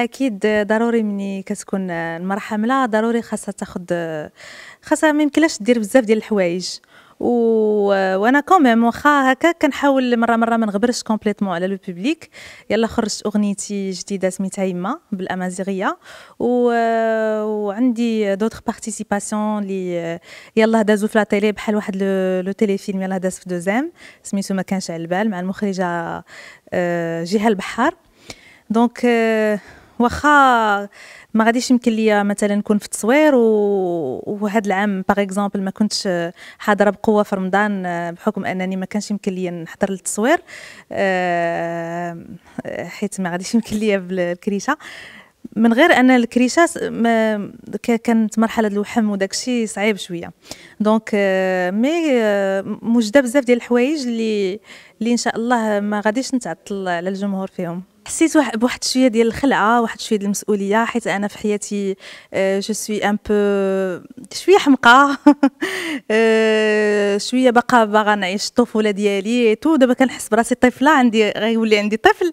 اكيد ضروري مني كتكون المراه حامله ضروري خاصها تاخد خاصها ما يمكنلاش دير بزاف ديال الحوايج و... وانا كوميم واخا هكا كنحاول مره مره ما نغبرش كومبليتمون على لو بوبليك يلا خرجت اغنيتي جديده سميتها يما بالامازيغيه و... وعندي دوطخ بارتيسيباسيون لي يلا دازو في لا تيلي بحال واحد لو, لو تيليفيلم يلا داز في دوزام سميتو ما كانش على البال مع المخرجه آه، جهه البحار دونك آه، واخا ما غاديش يمكن ليا مثلا نكون في التصوير و... وهاد العام باغ اكزومبل ما كنتش حاضره بقوه في رمضان آه، بحكم انني ما كانش يمكن ليا نحضر للتصوير آه، حيت ما غاديش يمكن ليا بالكريشه من غير ان الكريشه كانت مرحله الوحم وداك الشيء صعيب شويه دونك مي موجده بزاف ديال الحوايج اللي اللي ان شاء الله ما غاديش نتعطل على الجمهور فيهم حسيت بواحد شويه ديال الخلعه واحد شويه ديال المسؤوليه حيت انا في حياتي جو سوي ان بو شويه حمقى euh, شويه باقا باغا نعيش الطفوله ديالي تو دابا كنحس براسي طفله عندي غيولي عندي طفل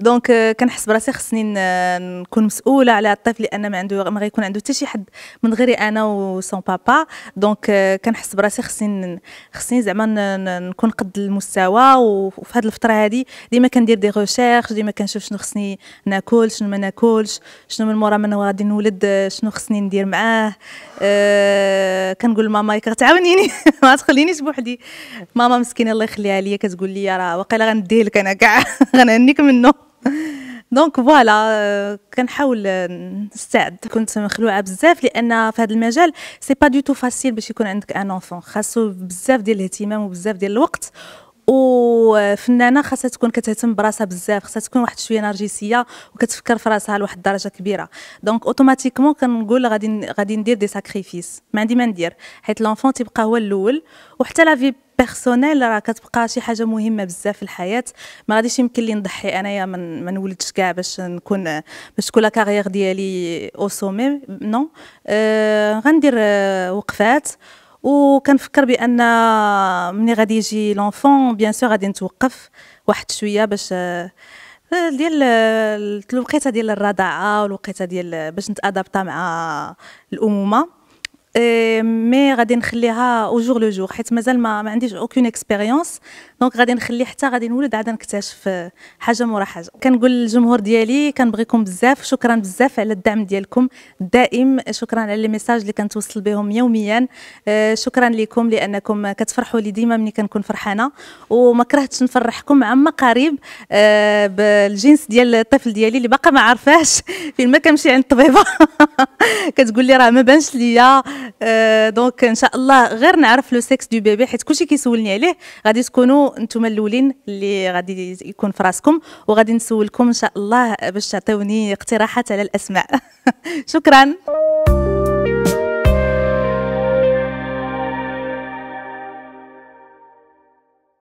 دونك euh, كنحس براسي خصني نكون مسؤوله على الطفل لان ما عنده ما غيكون عنده حتى شي حد من غيري انا وسون بابا دونك كنحس براسي خصني خصني زعما نكون قد المستوى وفي هذه الفتره هذه ديما كندير دي ريشيرش ديما كنشوف شنو خصني ناكل شنو ما ناكلش شنو من مورا من غادي نولد شنو خصني ندير معاه أه كنقول لماما كتعاونيني ما تخليني خلينيش بوحدي ماما مسكينه الله يخليها ليا كتقول لي راه واقيلا غنديه لك انا كاع غنهنيك منه دونك فوالا آه، كنحاول آه، نستعد كنت مخلوعه بزاف لان في هذا المجال سي با دو تو فاسيل باش يكون عندك ان انفون خاصو بزاف ديال الاهتمام وبزاف ديال الوقت وفنانه خاصها تكون كتهتم براسها بزاف خاصها تكون واحد شويه نرجسيه وكتفكر في راسها لواحد الدرجه كبيره دونك اوتوماتيكمون كنقول غادي غادي ندير دي ساكريفيس ما عندي ما ندير حيت لونفون تيبقى هو الاول وحتى لا في بيرسونيل راه كتبقى شي حاجه مهمه بزاف في الحياه ما غاديش يمكن لي نضحي انايا ما نولدش كاع باش نكون باش تكون كارير ديالي او سومي نو آه غندير آه وقفات وكنفكر بان ملي غادي يجي لونفون بيان سور غادي نتوقف واحد شويه باش آه، ديال آه، الوقيته ديال الرضاعه والوقيته ديال باش نتادابطا مع الامومه مي euh, غادي نخليها او جور لو جور حيت مازال ما, ما عنديش اوكين اكسبيريونس دونك غادي نخلي حتى غادي نولد عاد نكتشف آه، حاجه مورا حاجه كنقول للجمهور ديالي كنبغيكم بزاف شكرا بزاف على الدعم ديالكم الدائم شكرا على لي ميساج اللي كنتوصل بهم يوميا آه، شكرا لكم لانكم كتفرحوا لي ديما ملي كنكون فرحانه وما كرهتش نفرحكم عما قريب آه، بالجنس ديال الطفل ديالي اللي باقا ما عرفاش فين ما كنمشي عند الطبيبه كتقول لي راه ما بانش ليا أه دونك ان شاء الله غير نعرف لو سيكس دو بيبي حيت كلشي كيسولني عليه غادي تكونوا نتوما الاولين اللي غادي يكون في راسكم وغادي نسولكم ان شاء الله باش تعطيوني اقتراحات على الاسماء شكرا